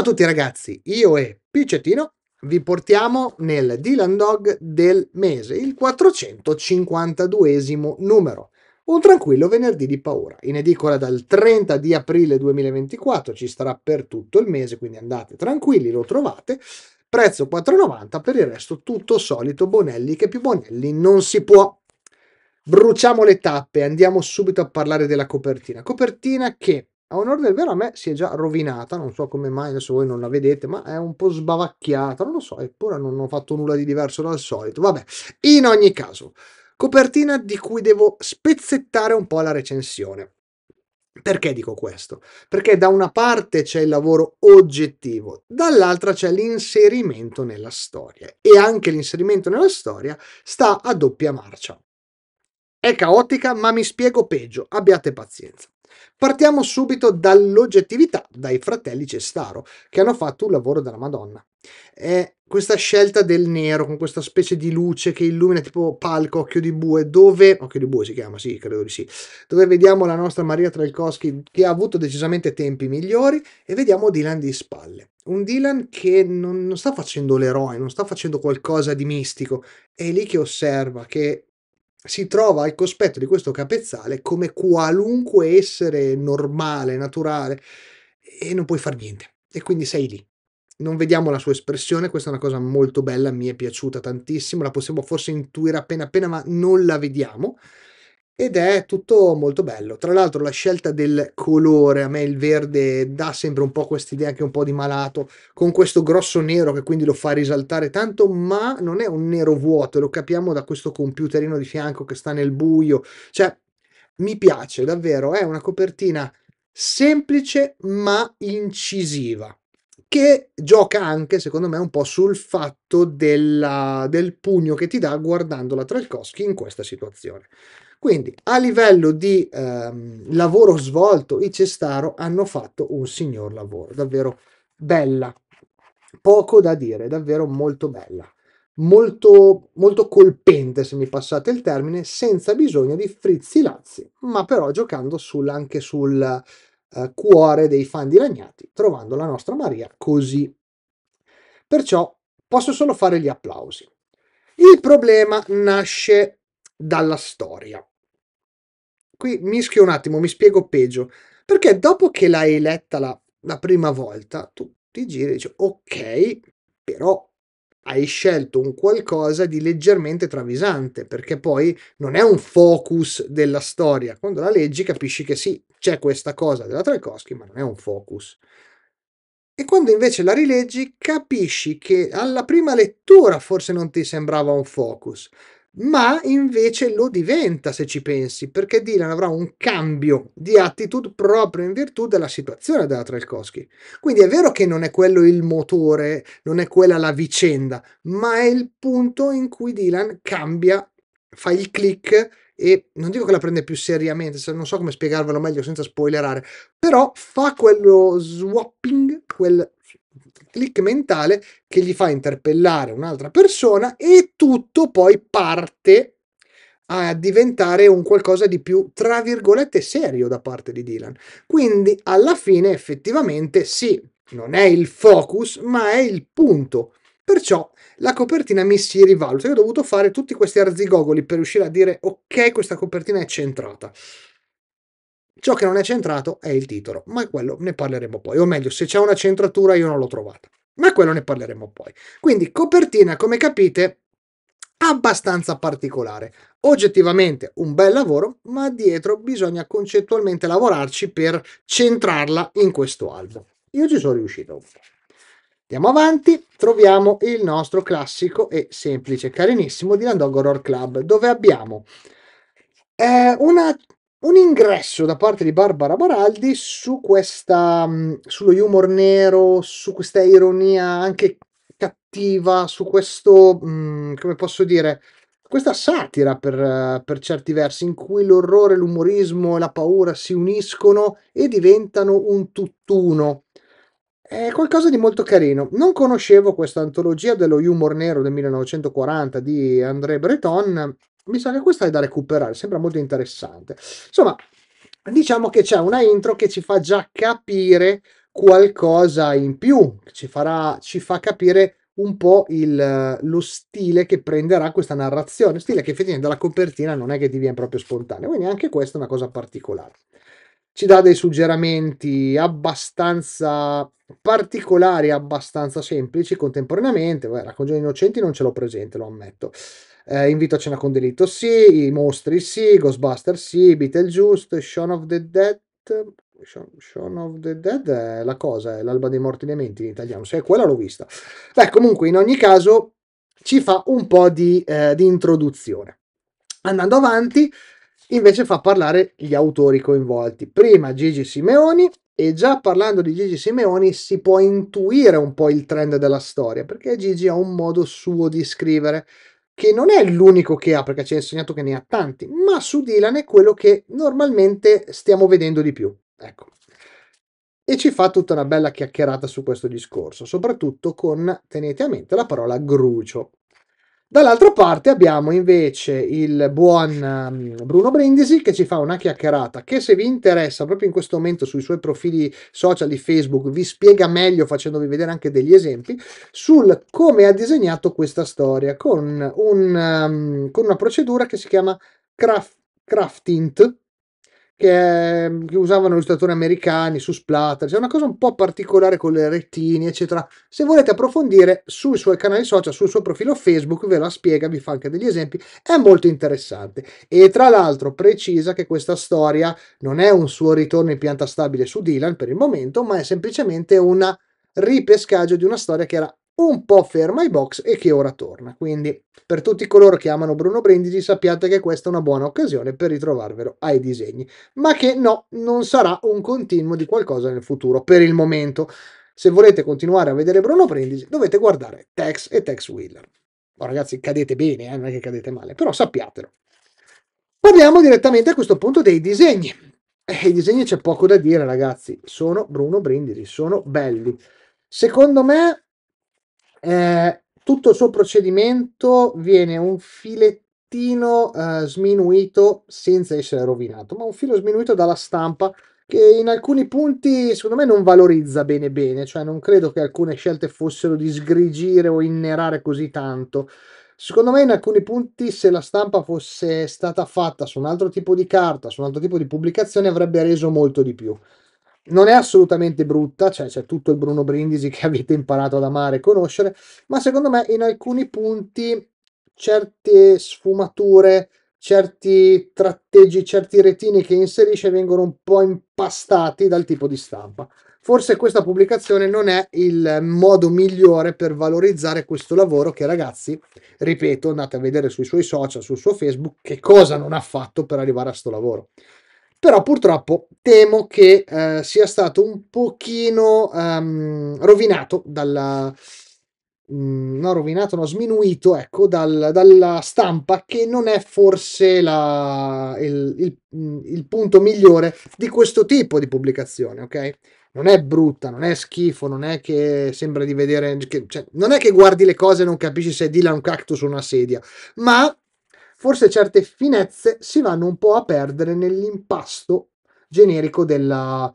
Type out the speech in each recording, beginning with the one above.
Ciao a tutti ragazzi, io e Piccettino vi portiamo nel Dylan Dog del mese, il 452 numero. Un tranquillo venerdì di paura. In edicola dal 30 di aprile 2024 ci starà per tutto il mese, quindi andate tranquilli, lo trovate. Prezzo 4,90, per il resto tutto solito Bonelli, che più Bonelli non si può. Bruciamo le tappe, andiamo subito a parlare della copertina. Copertina che a onore del vero a me si è già rovinata, non so come mai, adesso voi non la vedete, ma è un po' sbavacchiata, non lo so, eppure non ho fatto nulla di diverso dal solito. Vabbè, in ogni caso, copertina di cui devo spezzettare un po' la recensione. Perché dico questo? Perché da una parte c'è il lavoro oggettivo, dall'altra c'è l'inserimento nella storia e anche l'inserimento nella storia sta a doppia marcia. È caotica, ma mi spiego peggio, abbiate pazienza. Partiamo subito dall'oggettività, dai fratelli Cestaro, che hanno fatto un lavoro della Madonna. È questa scelta del nero, con questa specie di luce che illumina tipo palco, occhio di bue, dove... occhio di bue si chiama, sì, credo di sì. Dove vediamo la nostra Maria Trelkowski, che ha avuto decisamente tempi migliori, e vediamo Dylan di spalle. Un Dylan che non, non sta facendo l'eroe, non sta facendo qualcosa di mistico. È lì che osserva, che si trova al cospetto di questo capezzale come qualunque essere normale, naturale, e non puoi far niente. E quindi sei lì. Non vediamo la sua espressione, questa è una cosa molto bella, mi è piaciuta tantissimo, la possiamo forse intuire appena appena, ma non la vediamo ed è tutto molto bello. Tra l'altro la scelta del colore, a me il verde dà sempre un po' questa idea anche un po' di malato, con questo grosso nero che quindi lo fa risaltare tanto, ma non è un nero vuoto, lo capiamo da questo computerino di fianco che sta nel buio, cioè mi piace davvero, è una copertina semplice ma incisiva che gioca anche, secondo me, un po' sul fatto della, del pugno che ti dà guardando la Trelkowski in questa situazione. Quindi a livello di ehm, lavoro svolto i Cestaro hanno fatto un signor lavoro, davvero bella, poco da dire, davvero molto bella, molto, molto colpente se mi passate il termine, senza bisogno di frizzi lazzi, ma però giocando sul, anche sul eh, cuore dei fan di Ragnati, trovando la nostra Maria così. Perciò posso solo fare gli applausi. Il problema nasce dalla storia. Qui mischio un attimo, mi spiego peggio, perché dopo che l'hai letta la, la prima volta, tu ti giri e dici ok, però hai scelto un qualcosa di leggermente travisante, perché poi non è un focus della storia. Quando la leggi capisci che sì, c'è questa cosa della Tchaikovsky, ma non è un focus. E quando invece la rileggi capisci che alla prima lettura forse non ti sembrava un focus, ma invece lo diventa se ci pensi, perché Dylan avrà un cambio di attitude proprio in virtù della situazione della Trelkowski. Quindi è vero che non è quello il motore, non è quella la vicenda, ma è il punto in cui Dylan cambia, fa il click e non dico che la prende più seriamente, non so come spiegarvelo meglio senza spoilerare, però fa quello swapping, quel click mentale che gli fa interpellare un'altra persona e tutto poi parte a diventare un qualcosa di più, tra virgolette, serio da parte di Dylan. Quindi alla fine effettivamente sì, non è il focus, ma è il punto. Perciò la copertina mi si rivaluta. Io ho dovuto fare tutti questi arzigogoli per riuscire a dire ok, questa copertina è centrata. Ciò che non è centrato è il titolo, ma quello ne parleremo poi. O meglio, se c'è una centratura io non l'ho trovata, ma quello ne parleremo poi. Quindi copertina, come capite, abbastanza particolare. Oggettivamente un bel lavoro, ma dietro bisogna concettualmente lavorarci per centrarla in questo album. Io ci sono riuscito. Andiamo avanti, troviamo il nostro classico e semplice, carinissimo Dylan Dog Horror Club, dove abbiamo eh, una un ingresso da parte di Barbara Baraldi su questa, mm, sullo humor nero, su questa ironia anche cattiva, su questo, mm, come posso dire, questa satira per, eh, per certi versi in cui l'orrore, l'umorismo e la paura si uniscono e diventano un tutt'uno. È qualcosa di molto carino. Non conoscevo questa antologia dello humor nero del 1940 di André Breton, mi sa che questa è da recuperare, sembra molto interessante. Insomma, diciamo che c'è una intro che ci fa già capire qualcosa in più, ci, farà, ci fa capire un po' il, lo stile che prenderà questa narrazione, stile che effettivamente dalla copertina non è che diviene proprio spontaneo, quindi anche questa è una cosa particolare. Ci dà dei suggerimenti abbastanza particolari, abbastanza semplici contemporaneamente. Beh, Racconto innocenti non ce l'ho presente, lo ammetto eh, Invito a cena con delitto sì, I mostri sì, Ghostbusters, sì, Beetlejuice, Shaun of the Dead... Shaun of the Dead è la cosa, è l'alba dei morti dementi in italiano, se è quella l'ho vista. Beh, comunque in ogni caso ci fa un po' di, eh, di introduzione. Andando avanti, invece fa parlare gli autori coinvolti. Prima Gigi Simeoni, e già parlando di Gigi Simeoni si può intuire un po' il trend della storia, perché Gigi ha un modo suo di scrivere che non è l'unico che ha, perché ci ha insegnato che ne ha tanti, ma su Dylan è quello che normalmente stiamo vedendo di più. Ecco. E ci fa tutta una bella chiacchierata su questo discorso, soprattutto con, tenete a mente, la parola grucio. Dall'altra parte abbiamo invece il buon um, Bruno Brindisi che ci fa una chiacchierata che se vi interessa proprio in questo momento sui suoi profili social di Facebook vi spiega meglio facendovi vedere anche degli esempi sul come ha disegnato questa storia con, un, um, con una procedura che si chiama craft, crafting che, ehm, che usavano gli statori americani su Splatter, c'è una cosa un po' particolare con le rettini, eccetera. Se volete approfondire sui suoi canali social, sul suo profilo Facebook, ve la spiega, vi fa anche degli esempi, è molto interessante. E tra l'altro precisa che questa storia non è un suo ritorno in pianta stabile su Dylan per il momento, ma è semplicemente un ripescaggio di una storia che era un po' ferma ai box e che ora torna. Quindi per tutti coloro che amano Bruno Brindisi sappiate che questa è una buona occasione per ritrovarvelo ai disegni, ma che no, non sarà un continuo di qualcosa nel futuro per il momento. Se volete continuare a vedere Bruno Brindisi dovete guardare Tex e Tex Wheeler. Oh, ragazzi, cadete bene, eh? non è che cadete male, però sappiatelo. Parliamo direttamente a questo punto dei disegni. Eh, I disegni c'è poco da dire, ragazzi. Sono Bruno Brindisi, sono belli. Secondo me eh, tutto il suo procedimento viene un filettino eh, sminuito senza essere rovinato, ma un filo sminuito dalla stampa che in alcuni punti secondo me non valorizza bene bene, cioè non credo che alcune scelte fossero di sgrigire o innerare così tanto. Secondo me in alcuni punti se la stampa fosse stata fatta su un altro tipo di carta, su un altro tipo di pubblicazione avrebbe reso molto di più non è assolutamente brutta, cioè c'è tutto il Bruno Brindisi che avete imparato ad amare e conoscere, ma secondo me in alcuni punti certe sfumature, certi tratteggi, certi retini che inserisce vengono un po' impastati dal tipo di stampa. Forse questa pubblicazione non è il modo migliore per valorizzare questo lavoro che ragazzi, ripeto, andate a vedere sui suoi social, sul suo Facebook, che cosa non ha fatto per arrivare a questo lavoro però purtroppo temo che eh, sia stato un pochino um, rovinato dalla... Mm, no, rovinato, no, sminuito, ecco, dal, dalla stampa che non è forse la, il, il, mm, il punto migliore di questo tipo di pubblicazione, ok? non è brutta, non è schifo, non è che sembra di vedere, che, cioè, non è che guardi le cose e non capisci se è Dylan un cactus o una sedia, ma forse certe finezze si vanno un po' a perdere nell'impasto generico della,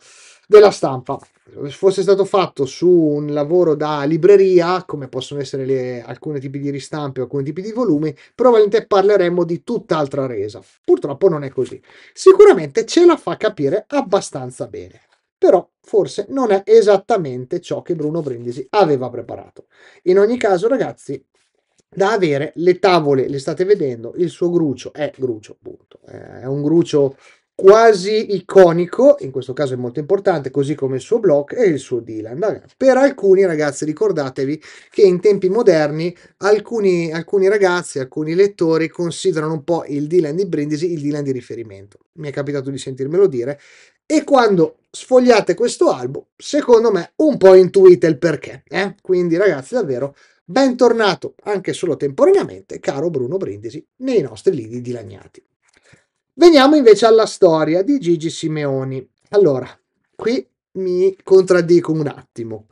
della stampa. Se fosse stato fatto su un lavoro da libreria, come possono essere le, alcuni tipi di ristampe o alcuni tipi di volumi, probabilmente parleremmo di tutt'altra resa. Purtroppo non è così. Sicuramente ce la fa capire abbastanza bene, però forse non è esattamente ciò che Bruno Brindisi aveva preparato. In ogni caso, ragazzi, da avere le tavole le state vedendo il suo grucio è grucio punto eh, è un grucio quasi iconico in questo caso è molto importante così come il suo block e il suo Dylan per alcuni ragazzi ricordatevi che in tempi moderni alcuni, alcuni ragazzi alcuni lettori considerano un po' il Dylan di Brindisi il Dylan di riferimento mi è capitato di sentirmelo dire e quando sfogliate questo album secondo me un po' intuite il perché eh? quindi ragazzi davvero Bentornato, anche solo temporaneamente, caro Bruno Brindisi, nei nostri lidi dilagnati. Veniamo invece alla storia di Gigi Simeoni. Allora, qui mi contraddico un attimo.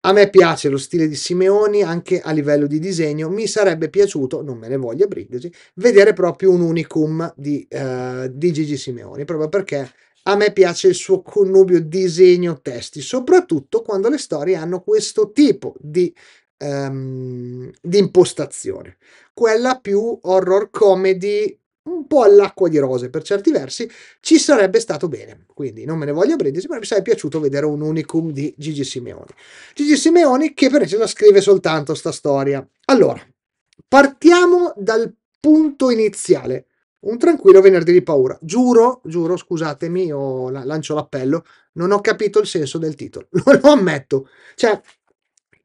A me piace lo stile di Simeoni anche a livello di disegno, mi sarebbe piaciuto, non me ne voglia Brindisi, vedere proprio un unicum di, uh, di Gigi Simeoni, proprio perché a me piace il suo connubio disegno-testi, soprattutto quando le storie hanno questo tipo di um, di impostazione, quella più horror comedy un po' all'acqua di rose per certi versi, ci sarebbe stato bene. Quindi non me ne voglio a ma mi sarebbe piaciuto vedere un unicum di Gigi Simeoni. Gigi Simeoni che per esempio scrive soltanto sta storia. Allora, partiamo dal punto iniziale. Un tranquillo venerdì di paura. Giuro, giuro, scusatemi, io lancio l'appello, non ho capito il senso del titolo. Lo ammetto. Cioè,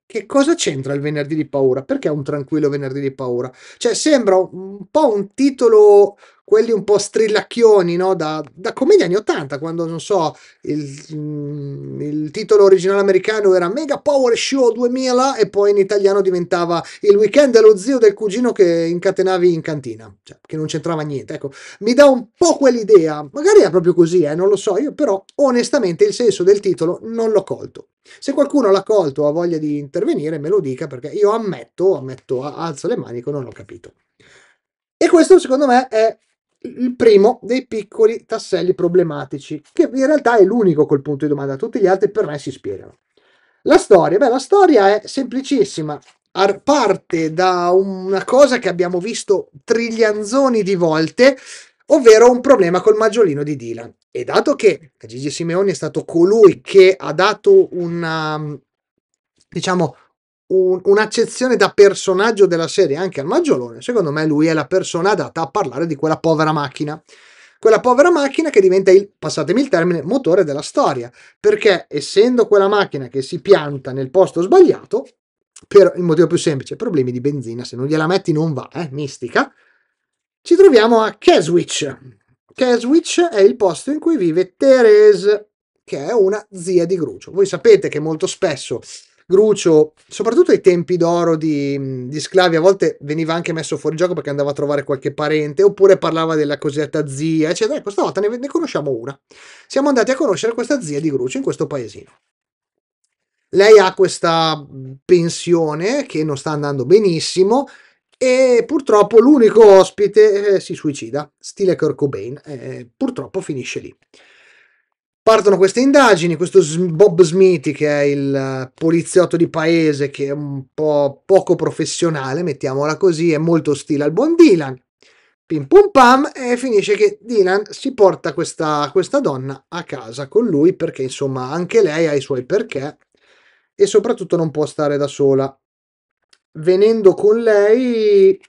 che cosa c'entra il venerdì di paura? Perché è un tranquillo venerdì di paura? Cioè, sembra un po' un titolo, quelli un po' strillacchioni, no? Da, da commedia anni Ottanta, quando, non so, il, mm, il, titolo originale americano era Mega Power Show 2000 e poi in italiano diventava Il weekend dello zio del cugino che incatenavi in cantina, cioè, che non c'entrava niente. Ecco, mi dà un po' quell'idea, magari è proprio così, eh, non lo so, io però onestamente il senso del titolo non l'ho colto. Se qualcuno l'ha colto o ha voglia di intervenire, me lo dica perché io ammetto, ammetto, alzo le mani che non ho capito. E questo secondo me è il primo dei piccoli tasselli problematici, che in realtà è l'unico col punto di domanda, tutti gli altri per me si spiegano. La storia, beh, la storia è semplicissima, parte da una cosa che abbiamo visto trilianzoni di volte, ovvero un problema col maggiolino di Dylan. E dato che Gigi Simeoni è stato colui che ha dato una, um, diciamo, un, un'accezione da personaggio della serie anche al Maggiolone, secondo me lui è la persona adatta a parlare di quella povera macchina. Quella povera macchina che diventa il, passatemi il termine, motore della storia, perché essendo quella macchina che si pianta nel posto sbagliato, per il motivo più semplice, problemi di benzina, se non gliela metti non va, eh, mistica, ci troviamo a Keswich, Keswich è il posto in cui vive Therese, che è una zia di Grucio. Voi sapete che molto spesso Grucio, soprattutto ai tempi d'oro di, di, sclavi, a volte veniva anche messo fuori gioco perché andava a trovare qualche parente, oppure parlava della cosiddetta zia, eccetera. Questa volta ne, ne conosciamo una. Siamo andati a conoscere questa zia di Grucio in questo paesino. Lei ha questa pensione che non sta andando benissimo, e purtroppo l'unico ospite eh, si suicida, stile Kurt Cobain, eh, purtroppo finisce lì. Partono queste indagini, questo Bob Smithy che è il poliziotto di paese che è un po' poco professionale, mettiamola così, è molto ostile al buon Dylan, pim pum pam, e finisce che Dylan si porta questa, questa donna a casa con lui perché insomma anche lei ha i suoi perché e soprattutto non può stare da sola venendo con lei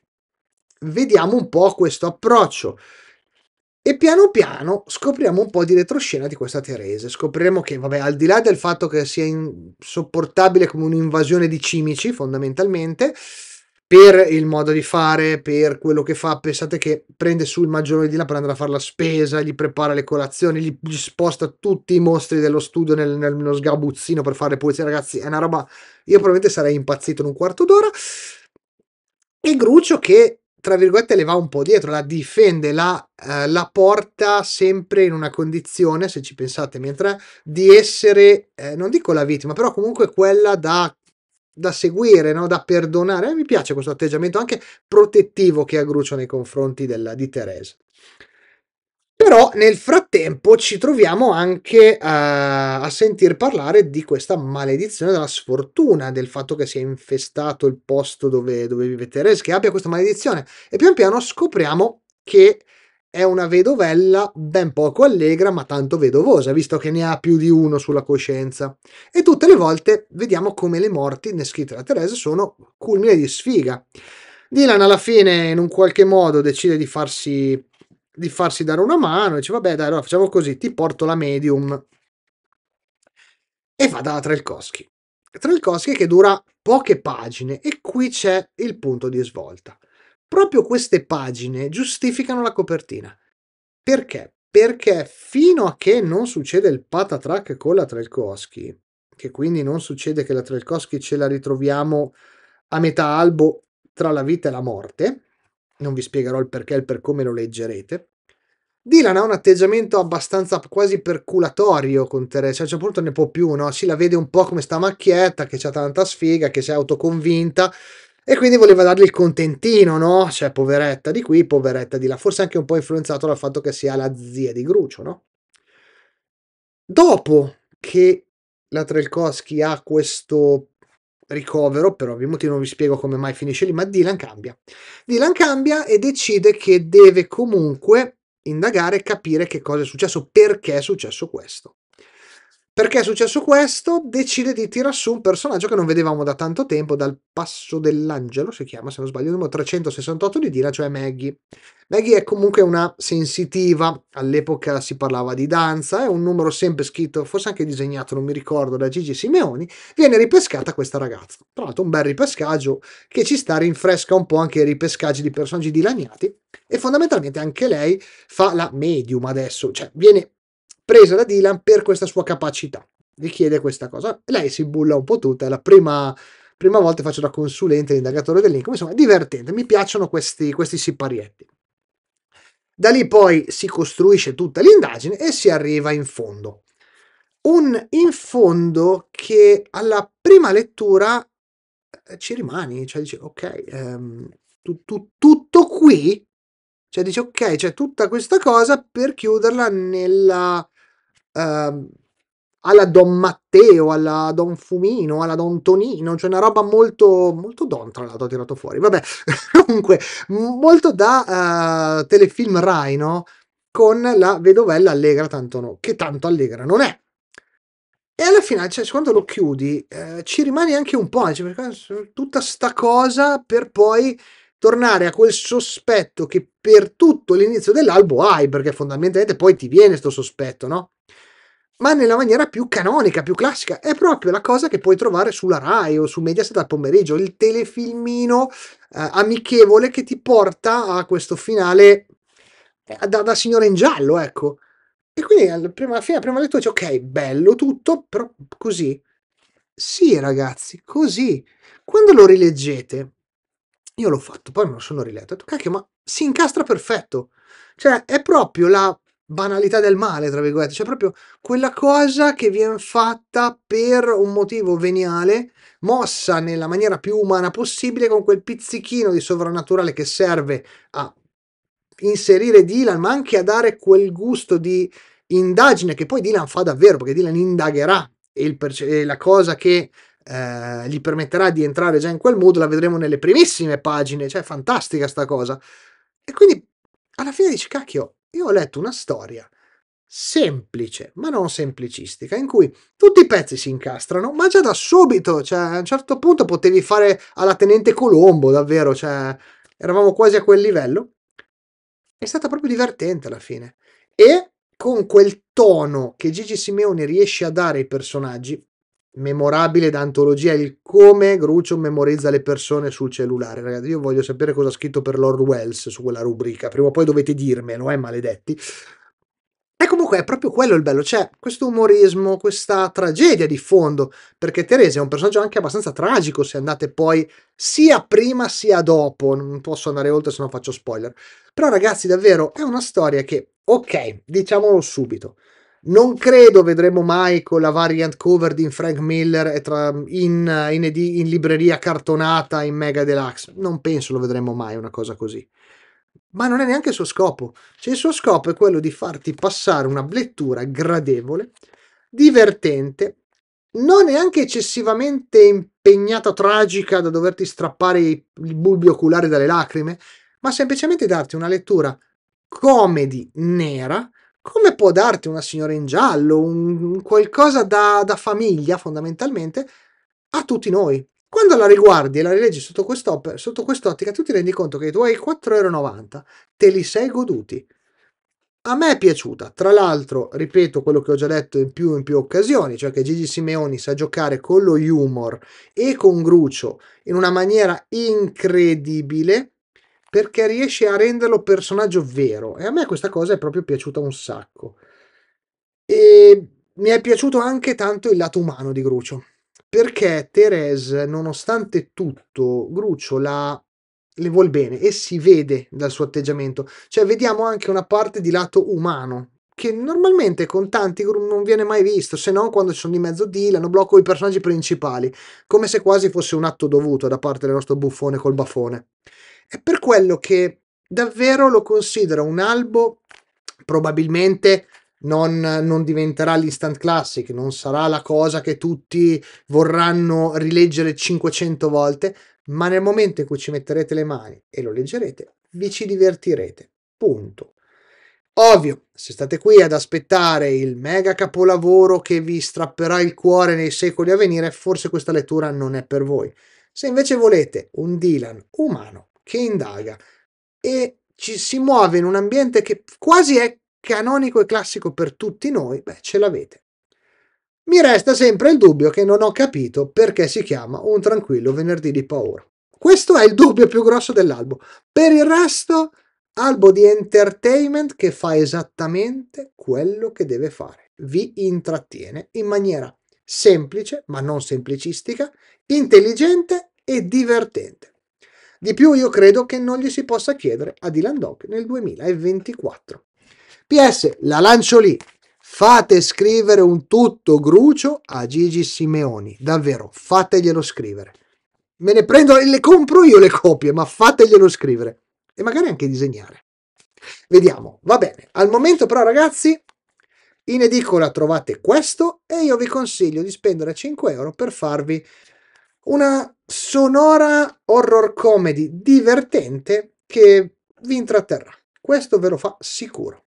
vediamo un po' questo approccio. E piano piano scopriamo un po' di retroscena di questa Terese. Scopriremo che, vabbè, al di là del fatto che sia insopportabile come un'invasione di cimici, fondamentalmente, per il modo di fare, per quello che fa, pensate che prende su il maggior di là per andare a fare la spesa, gli prepara le colazioni, gli, gli sposta tutti i mostri dello studio nel, nel, nello sgabuzzino per fare le pulizie, ragazzi, è una roba... Io probabilmente sarei impazzito in un quarto d'ora. E Grucio che, tra virgolette, le va un po' dietro, la difende, la, eh, la porta sempre in una condizione, se ci pensate, mentre di essere, eh, non dico la vittima, però comunque quella da da seguire, no? da perdonare. Eh, mi piace questo atteggiamento anche protettivo che ha Grucio nei confronti della, di Teresa. Però nel frattempo ci troviamo anche a, a sentir parlare di questa maledizione della sfortuna, del fatto che sia infestato il posto dove, dove vive Teresa, che abbia questa maledizione. E pian piano scopriamo che è una vedovella ben poco allegra ma tanto vedovosa, visto che ne ha più di uno sulla coscienza. E tutte le volte vediamo come le morti ne scritte da Teresa sono culmine di sfiga. Dylan alla fine in un qualche modo decide di farsi, di farsi dare una mano, dice vabbè dai allora facciamo così, ti porto la medium. E va da Trelkoski. Trelkoski che dura poche pagine e qui c'è il punto di svolta. Proprio queste pagine giustificano la copertina. Perché? Perché fino a che non succede il patatrack con la Trelkowski, che quindi non succede che la Trelkowski ce la ritroviamo a metà albo tra la vita e la morte, non vi spiegherò il perché e il per come lo leggerete, Dylan ha un atteggiamento abbastanza quasi perculatorio con Teresa, cioè, a un certo punto ne può più, no? Si la vede un po' come sta macchietta, che c'ha tanta sfiga, che si è autoconvinta, e quindi voleva dargli il contentino, no? Cioè, poveretta di qui, poveretta di là. Forse anche un po' influenzato dal fatto che sia la zia di Grucio, no? Dopo che la Trelkowski ha questo ricovero, per ovvi motivi non vi spiego come mai finisce lì, ma Dylan cambia. Dylan cambia e decide che deve comunque indagare e capire che cosa è successo, perché è successo questo. Perché è successo questo? Decide di tirar su un personaggio che non vedevamo da tanto tempo, dal passo dell'angelo si chiama, se non sbaglio, numero 368 di Dina, cioè Maggie. Maggie è comunque una sensitiva, all'epoca si parlava di danza, è un numero sempre scritto, forse anche disegnato, non mi ricordo, da Gigi Simeoni, viene ripescata questa ragazza. Tra l'altro un bel ripescaggio che ci sta, rinfresca un po' anche i ripescaggi di personaggi dilaniati e fondamentalmente anche lei fa la medium adesso, cioè viene presa da Dylan per questa sua capacità. Gli chiede questa cosa. Lei si bulla un po' tutta, è la prima, prima volta faccio da consulente l'indagatore dell'incomo, insomma è divertente, mi piacciono questi, questi siparietti. Da lì poi si costruisce tutta l'indagine e si arriva in fondo. Un in fondo che alla prima lettura eh, ci rimani, cioè dici ok, ehm, tu, tu, tutto qui, cioè dici ok, c'è cioè tutta questa cosa per chiuderla nella, eh, alla Don Matteo, alla Don Fumino, alla Don Tonino, cioè una roba molto, molto Don tra l'altro ha tirato fuori, vabbè, comunque molto da uh, telefilm Rai, no? Con la vedovella allegra tanto no, che tanto allegra non è. E alla fine, cioè, quando lo chiudi, eh, ci rimani anche un po', cioè, tutta sta cosa per poi tornare a quel sospetto che per tutto l'inizio dell'albo hai, perché fondamentalmente poi ti viene questo sospetto, no? ma nella maniera più canonica, più classica. È proprio la cosa che puoi trovare sulla Rai o su Mediaset al pomeriggio, il telefilmino eh, amichevole che ti porta a questo finale eh, da, da signore in giallo, ecco. E quindi alla, prima, alla fine, alla prima lettura dice, ok, bello tutto, però così. Sì, ragazzi, così. Quando lo rileggete, io l'ho fatto, poi me lo sono riletto, ho detto, cacchio, ma si incastra perfetto. Cioè, è proprio la banalità del male, tra virgolette, cioè proprio quella cosa che viene fatta per un motivo veniale, mossa nella maniera più umana possibile, con quel pizzichino di sovrannaturale che serve a inserire Dylan, ma anche a dare quel gusto di indagine che poi Dylan fa davvero, perché Dylan indagherà e, perce- la cosa che eh, gli permetterà di entrare già in quel mood la vedremo nelle primissime pagine, cioè fantastica sta cosa. E quindi alla fine dici, cacchio, io ho letto una storia semplice, ma non semplicistica, in cui tutti i pezzi si incastrano, ma già da subito, cioè a un certo punto potevi fare alla Tenente Colombo, davvero, cioè eravamo quasi a quel livello. È stata proprio divertente alla fine. E con quel tono che Gigi Simeone riesce a dare ai personaggi, memorabile da antologia il come Grucio memorizza le persone sul cellulare. Ragazzi, io voglio sapere cosa ha scritto per Lord Wells su quella rubrica. Prima o poi dovete dirmelo, eh, maledetti. E comunque è proprio quello il bello, c'è cioè, questo umorismo, questa tragedia di fondo, perché Teresa è un personaggio anche abbastanza tragico se andate poi sia prima sia dopo, non posso andare oltre se no faccio spoiler. Però ragazzi davvero è una storia che, ok, diciamolo subito, non credo vedremo mai con la variant cover di Frank Miller tra, in, in, in, libreria cartonata in Mega Deluxe. Non penso lo vedremo mai una cosa così. Ma non è neanche il suo scopo. Cioè, il suo scopo è quello di farti passare una lettura gradevole, divertente, non neanche eccessivamente impegnata, tragica, da doverti strappare i, i bulbi oculari dalle lacrime, ma semplicemente darti una lettura comedy nera come può darti una signora in giallo, un qualcosa da, da famiglia fondamentalmente, a tutti noi. Quando la riguardi e la rileggi sotto, sotto quest'ottica, tu ti rendi conto che i tuoi 4,90 euro te li sei goduti. A me è piaciuta, tra l'altro, ripeto quello che ho già detto in più in più occasioni, cioè che Gigi Simeoni sa giocare con lo humor e con Grucio in una maniera incredibile perché riesce a renderlo personaggio vero e a me questa cosa è proprio piaciuta un sacco. E mi è piaciuto anche tanto il lato umano di Grucio, perché Therese, nonostante tutto, Grucio la le vuol bene e si vede dal suo atteggiamento, cioè vediamo anche una parte di lato umano che normalmente con tanti gru non viene mai visto, se non quando ci sono di mezzo Dylan o blocco i personaggi principali, come se quasi fosse un atto dovuto da parte del nostro buffone col baffone. È per quello che davvero lo considero un albo, probabilmente non, non, diventerà l'instant classic, non sarà la cosa che tutti vorranno rileggere 500 volte, ma nel momento in cui ci metterete le mani e lo leggerete, vi ci divertirete. Punto. Ovvio, se state qui ad aspettare il mega capolavoro che vi strapperà il cuore nei secoli a venire, forse questa lettura non è per voi. Se invece volete un Dylan umano, che indaga e ci si muove in un ambiente che quasi è canonico e classico per tutti noi, beh, ce l'avete. Mi resta sempre il dubbio che non ho capito perché si chiama Un tranquillo venerdì di paura. Questo è il dubbio più grosso dell'albo. Per il resto, albo di entertainment che fa esattamente quello che deve fare. Vi intrattiene in maniera semplice, ma non semplicistica, intelligente e divertente. Di più io credo che non gli si possa chiedere a Dylan Dock nel 2024. PS, la lancio lì. Fate scrivere un tutto grucio a Gigi Simeoni, davvero, fateglielo scrivere. Me ne prendo e le compro io le copie, ma fateglielo scrivere e magari anche disegnare. Vediamo, va bene. Al momento però ragazzi, in edicola trovate questo e io vi consiglio di spendere 5 euro per farvi una sonora horror comedy divertente che vi intratterrà. Questo ve lo fa sicuro.